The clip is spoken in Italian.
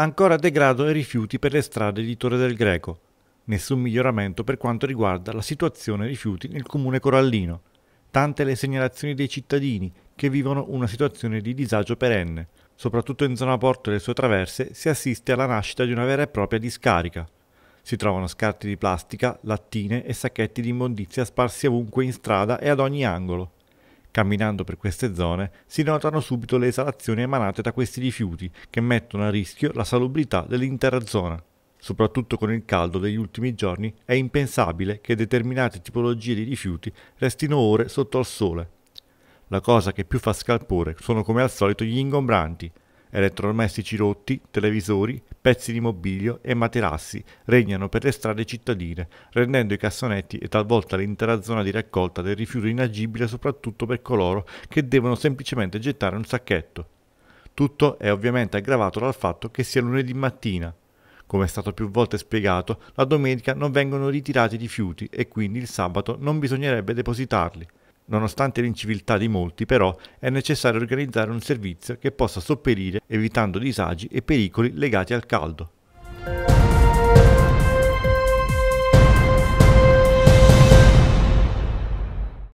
ancora degrado e rifiuti per le strade di Torre del Greco. Nessun miglioramento per quanto riguarda la situazione rifiuti nel comune corallino. Tante le segnalazioni dei cittadini che vivono una situazione di disagio perenne. Soprattutto in zona porto e le sue traverse si assiste alla nascita di una vera e propria discarica. Si trovano scarti di plastica, lattine e sacchetti di immondizia sparsi ovunque in strada e ad ogni angolo. Camminando per queste zone si notano subito le esalazioni emanate da questi rifiuti che mettono a rischio la salubrità dell'intera zona. Soprattutto con il caldo degli ultimi giorni è impensabile che determinate tipologie di rifiuti restino ore sotto al sole. La cosa che più fa scalpore sono come al solito gli ingombranti, Elettrodomestici rotti, televisori, pezzi di mobilio e materassi regnano per le strade cittadine, rendendo i cassonetti e talvolta l'intera zona di raccolta del rifiuto inagibile soprattutto per coloro che devono semplicemente gettare un sacchetto. Tutto è ovviamente aggravato dal fatto che sia lunedì mattina. Come è stato più volte spiegato, la domenica non vengono ritirati i rifiuti e quindi il sabato non bisognerebbe depositarli. Nonostante l'inciviltà di molti, però, è necessario organizzare un servizio che possa sopperire evitando disagi e pericoli legati al caldo.